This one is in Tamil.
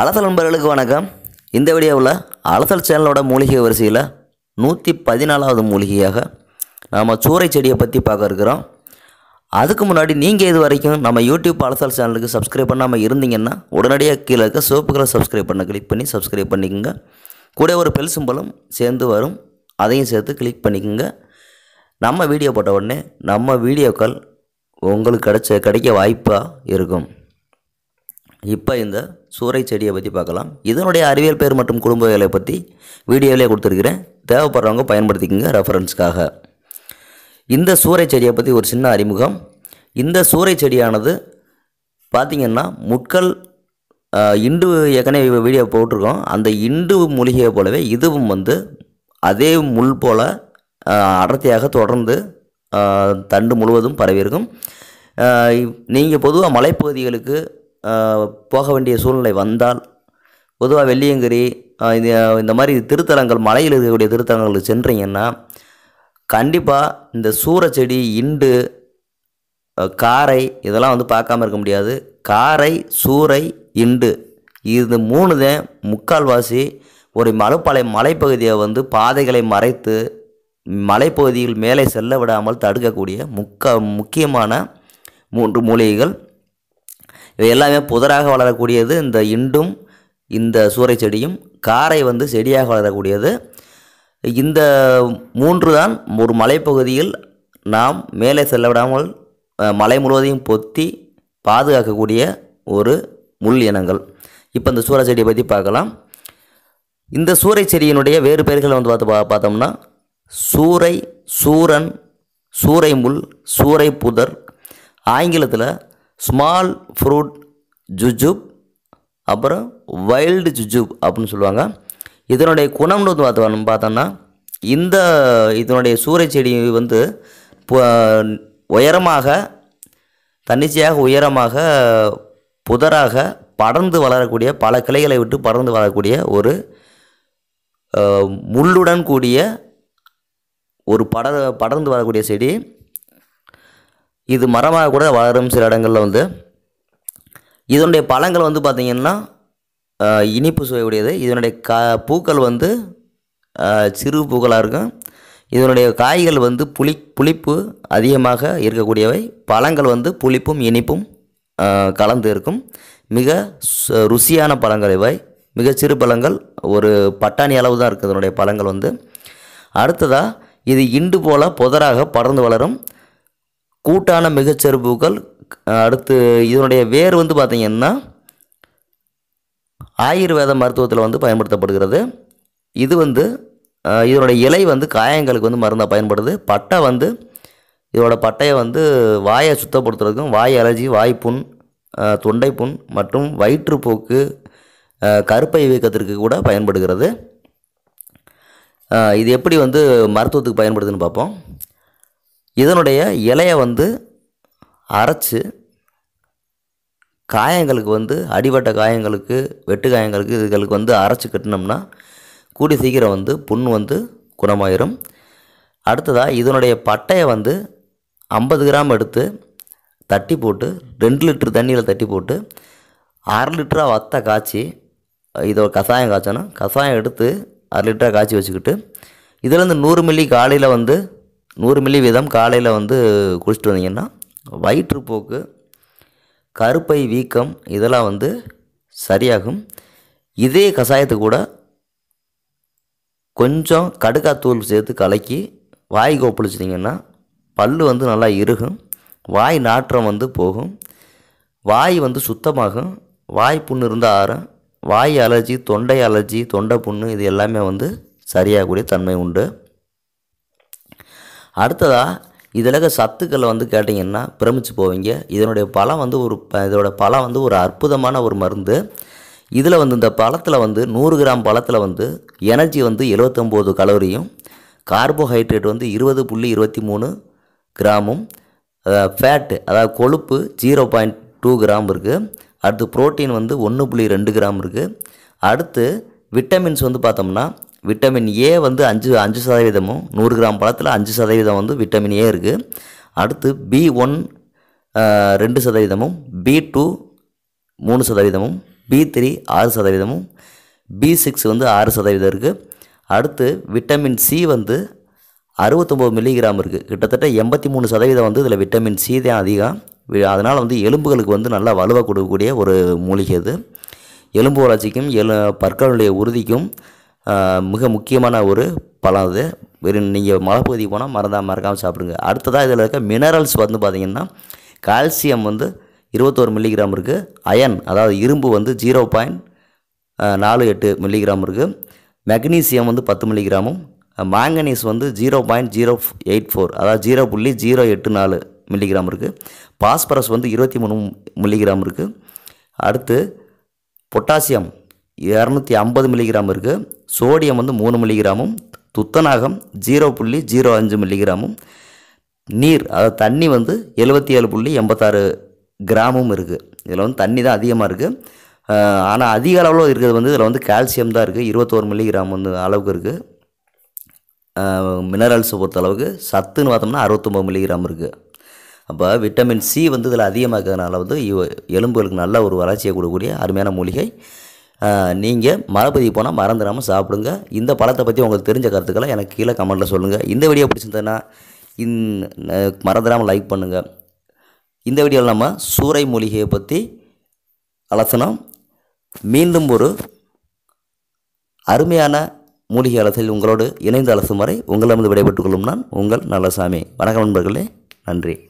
அலசல் நண்பர்களுக்கு வணக்கம் இந்த வீடியோவில் அலசல் சேனலோட மூலிகை வரிசையில் நூற்றி பதினாலாவது மூலிகையாக நாம் சூறை செடியை பற்றி பார்க்க இருக்கிறோம் அதுக்கு முன்னாடி நீங்கள் இது வரைக்கும் நம்ம யூடியூப் அலசல் சேனலுக்கு சப்ஸ்கிரைப் பண்ணாமல் இருந்தீங்கன்னா உடனடியாக கீழே இருக்க சோப்பு கலர் சப்ஸ்கிரைப் பண்ண கிளிக் பண்ணி சப்ஸ்கிரைப் பண்ணிக்கோங்க கூட ஒரு பெல் சிம்பலும் சேர்ந்து வரும் அதையும் சேர்த்து கிளிக் பண்ணிக்கோங்க நம்ம வீடியோ போட்ட உடனே நம்ம வீடியோக்கள் உங்களுக்கு கிடைச்ச கிடைக்க வாய்ப்பாக இருக்கும் இப்போ இந்த சூறை செடியை பற்றி பார்க்கலாம் இதனுடைய அறிவியல் பேர் மற்றும் குடும்ப வேலை பற்றி வீடியோவிலே கொடுத்துருக்கிறேன் தேவைப்படுறவங்க பயன்படுத்திக்கோங்க ரெஃபரன்ஸ்க்காக இந்த சூறை செடியை பற்றி ஒரு சின்ன அறிமுகம் இந்த சூறை செடியானது பார்த்திங்கன்னா முட்கள் இண்டு ஏற்கனவே வீடியோ போட்டிருக்கோம் அந்த இண்டு மூலிகையை போலவே இதுவும் வந்து அதே முள் போல் அடர்த்தியாக தொடர்ந்து தண்டு முழுவதும் பரவியிருக்கும் நீங்கள் பொதுவாக மலைப்பகுதிகளுக்கு போக வேண்டிய சூழ்நிலை வந்தால் பொதுவாக வெள்ளியங்கிரி இது இந்த மாதிரி திருத்தலங்கள் மலையில் இருக்கக்கூடிய திருத்தலங்களுக்கு சென்றீங்கன்னா கண்டிப்பாக இந்த சூறச்செடி இண்டு காரை இதெல்லாம் வந்து பார்க்காம இருக்க முடியாது காரை சூறை இண்டு இது மூணு தான் முக்கால்வாசி ஒரு மலைப்பாளைய மலைப்பகுதியை வந்து பாதைகளை மறைத்து மலைப்பகுதியில் மேலே செல்ல விடாமல் தடுக்கக்கூடிய முக்க முக்கியமான மூன்று மூலிகைகள் இவை எல்லாமே புதராக வளரக்கூடியது இந்த இண்டும் இந்த சூறை செடியும் காரை வந்து செடியாக வளரக்கூடியது இந்த மூன்று தான் ஒரு மலைப்பகுதியில் நாம் மேலே செல்லவிடாமல் மலை முழுவதையும் பொத்தி பாதுகாக்கக்கூடிய ஒரு முள் இனங்கள் இப்போ இந்த சூறை செடியை பற்றி பார்க்கலாம் இந்த சூறை செடியினுடைய வேறு பெயர்களை வந்து பார்த்து பா பார்த்தோம்னா சூறை சூரன் சூறை முள் சூறை புதர் ஆங்கிலத்தில் ஸ்மால் ஃப்ரூட் ஜுஜுப் அப்புறம் வைல்டு ஜுஜுப் அப்படின்னு சொல்லுவாங்க இதனுடைய குணம்னு வந்து பார்த்தோம்னா இந்த இதனுடைய சூறை செடி வந்து உயரமாக தன்னிச்சையாக உயரமாக புதராக படர்ந்து வளரக்கூடிய பல கிளைகளை விட்டு படர்ந்து வளரக்கூடிய ஒரு முள்ளுடன் கூடிய ஒரு பட படர்ந்து வரக்கூடிய செடி இது மரமாக கூட வளரும் சில இடங்களில் வந்து இதனுடைய பழங்கள் வந்து பார்த்திங்கன்னா இனிப்பு சுவையுடையது இதனுடைய கா பூக்கள் வந்து சிறு பூக்களாக இருக்கும் இதனுடைய காய்கள் வந்து புளி புளிப்பு அதிகமாக இருக்கக்கூடியவை பழங்கள் வந்து புளிப்பும் இனிப்பும் கலந்து இருக்கும் மிக ருசியான பழங்கள் இவை மிகச்சிறு பழங்கள் ஒரு பட்டாணி அளவு தான் இருக்குது இதனுடைய பழங்கள் வந்து அடுத்ததாக இது இண்டு போல் புதராக படர்ந்து வளரும் கூட்டான மிகச்சரிப்புகள் அடுத்து இதனுடைய வேர் வந்து பார்த்திங்கன்னா ஆயுர்வேத மருத்துவத்தில் வந்து பயன்படுத்தப்படுகிறது இது வந்து இதனுடைய இலை வந்து காயங்களுக்கு வந்து மருந்தாக பயன்படுது பட்டை வந்து இதோட பட்டையை வந்து வாயை சுத்தப்படுத்துறதுக்கும் வாய் அலர்ஜி வாய்ப்புண் தொண்டைப்புண் மற்றும் வயிற்றுப்போக்கு கருப்பை வீக்கத்திற்கு கூட பயன்படுகிறது இது எப்படி வந்து மருத்துவத்துக்கு பயன்படுதுன்னு பார்ப்போம் இதனுடைய இலையை வந்து அரைச்சி காயங்களுக்கு வந்து அடிபட்ட காயங்களுக்கு வெட்டு காயங்களுக்கு இதுகளுக்கு வந்து அரைச்சி கட்டினோம்னா கூடி சீக்கிரம் வந்து புண் வந்து குணமாயிரும் அடுத்ததாக இதனுடைய பட்டையை வந்து ஐம்பது கிராம் எடுத்து தட்டி போட்டு ரெண்டு லிட்டர் தண்ணியில் தட்டி போட்டு அரை லிட்டராக வத்த காய்ச்சி இதை கஷாயம் காய்ச்சணும் கஷாயம் எடுத்து அரை லிட்டராக காய்ச்சி வச்சுக்கிட்டு இதிலேருந்து நூறு மில்லி காலையில் வந்து நூறு மில்லி வீதம் காலையில் வந்து குளிச்சுட்டு வந்தீங்கன்னா வயிற்றுப்போக்கு கருப்பை வீக்கம் இதெல்லாம் வந்து சரியாகும் இதே கஷாயத்து கூட கொஞ்சம் தூள் சேர்த்து கலக்கி வாய் கோப்பளிச்சிட்டிங்கன்னா பல் வந்து நல்லா இருகும் வாய் நாற்றம் வந்து போகும் வாய் வந்து சுத்தமாகும் வாய் புண்ணு இருந்தால் ஆறும் வாய் அலர்ஜி தொண்டை அலர்ஜி தொண்டை புண்ணு இது எல்லாமே வந்து சரியாகக்கூடிய தன்மை உண்டு அடுத்ததாக இதில் சத்துக்களை வந்து கேட்டிங்கன்னா பிரமிச்சு போவீங்க இதனுடைய பழம் வந்து ஒரு இதோடய பழம் வந்து ஒரு அற்புதமான ஒரு மருந்து இதில் வந்து இந்த பழத்தில் வந்து நூறு கிராம் பழத்தில் வந்து எனர்ஜி வந்து எழுவத்தொம்போது கலோரியும் கார்போஹைட்ரேட் வந்து இருபது புள்ளி இருபத்தி மூணு கிராமும் ஃபேட்டு அதாவது கொழுப்பு ஜீரோ பாயிண்ட் டூ கிராம் இருக்குது அடுத்து ப்ரோட்டீன் வந்து ஒன்று புள்ளி ரெண்டு கிராம் இருக்குது அடுத்து விட்டமின்ஸ் வந்து பார்த்தோம்னா விட்டமின் ஏ வந்து அஞ்சு அஞ்சு சதவீதமும் நூறு கிராம் பழத்தில் அஞ்சு சதவீதம் வந்து விட்டமின் ஏ இருக்குது அடுத்து பி ஒன் ரெண்டு சதவீதமும் பி டூ மூணு சதவீதமும் பி த்ரீ ஆறு சதவீதமும் பி சிக்ஸ் வந்து ஆறு சதவீதம் இருக்குது அடுத்து விட்டமின் சி வந்து அறுபத்தொம்போது மில்லிகிராம் இருக்குது கிட்டத்தட்ட எண்பத்தி மூணு சதவீதம் வந்து இதில் விட்டமின் சி தான் அதிகம் அதனால் வந்து எலும்புகளுக்கு வந்து நல்லா வலுவாக கொடுக்கக்கூடிய ஒரு மூலிகை இது எலும்பு வளர்ச்சிக்கும் எலு பற்களுடைய உறுதிக்கும் மிக முக்கியமான ஒரு பழம் அது வெறும் நீங்கள் மலைப்பகுதி போனால் மறந்தால் மறக்காமல் சாப்பிடுங்க அடுத்ததாக இதில் இருக்க மினரல்ஸ் வந்து பார்த்திங்கன்னா கால்சியம் வந்து இருபத்தோரு மில்லிகிராம் இருக்குது அயன் அதாவது இரும்பு வந்து ஜீரோ பாயிண்ட் நாலு எட்டு மில்லிகிராம் இருக்குது மெக்னீசியம் வந்து பத்து மில்லிகிராமும் மாங்கனீஸ் வந்து zero point zero eight four அதாவது ஜீரோ புள்ளி ஜீரோ எட்டு நாலு மில்லிகிராம் இருக்குது பாஸ்பரஸ் வந்து இருபத்தி மூணு மில்லிகிராம் இருக்குது அடுத்து பொட்டாசியம் இரநூத்தி ஐம்பது மில்லிகிராம் இருக்குது சோடியம் வந்து மூணு மில்லிகிராமும் துத்தநாகம் ஜீரோ புள்ளி ஜீரோ அஞ்சு மில்லிகிராமும் நீர் அதாவது தண்ணி வந்து எழுபத்தி ஏழு புள்ளி எண்பத்தாறு கிராமும் இருக்குது இதில் வந்து தண்ணி தான் அதிகமாக இருக்குது ஆனால் அதிக அளவில் இருக்கிறது வந்து இதில் வந்து கால்சியம் தான் இருக்குது இருபத்தோரு மில்லிகிராம் வந்து அளவுக்கு இருக்குது மினரல்ஸை பொறுத்த அளவுக்கு சத்துன்னு பார்த்தோம்னா அறுபத்தொம்பது மில்லிகிராம் இருக்குது அப்போ விட்டமின் சி வந்து இதில் அதிகமாக இருக்கிறதுனால வந்து எலும்புகளுக்கு நல்ல ஒரு வளர்ச்சியை கொடுக்கக்கூடிய அருமையான மூலிகை நீங்கள் மலைப்பதிவு போனால் மறந்துடாமல் சாப்பிடுங்க இந்த பழத்தை பற்றி உங்களுக்கு தெரிஞ்ச கருத்துக்களை எனக்கு கீழே கமெண்ட்டில் சொல்லுங்கள் இந்த வீடியோ பிடிச்சிருந்தேன்னா இந் மறந்துடாமல் லைக் பண்ணுங்கள் இந்த வீடியோவில் நம்ம சூறை மூலிகையை பற்றி அலசனம் மீண்டும் ஒரு அருமையான மூலிகை அலசல் உங்களோடு இணைந்து அலசும் வரை உங்களிடமிருந்து விடைபெற்றுக் கொள்ளும் நான் உங்கள் நல்லசாமி வணக்கம் நண்பர்களே நன்றி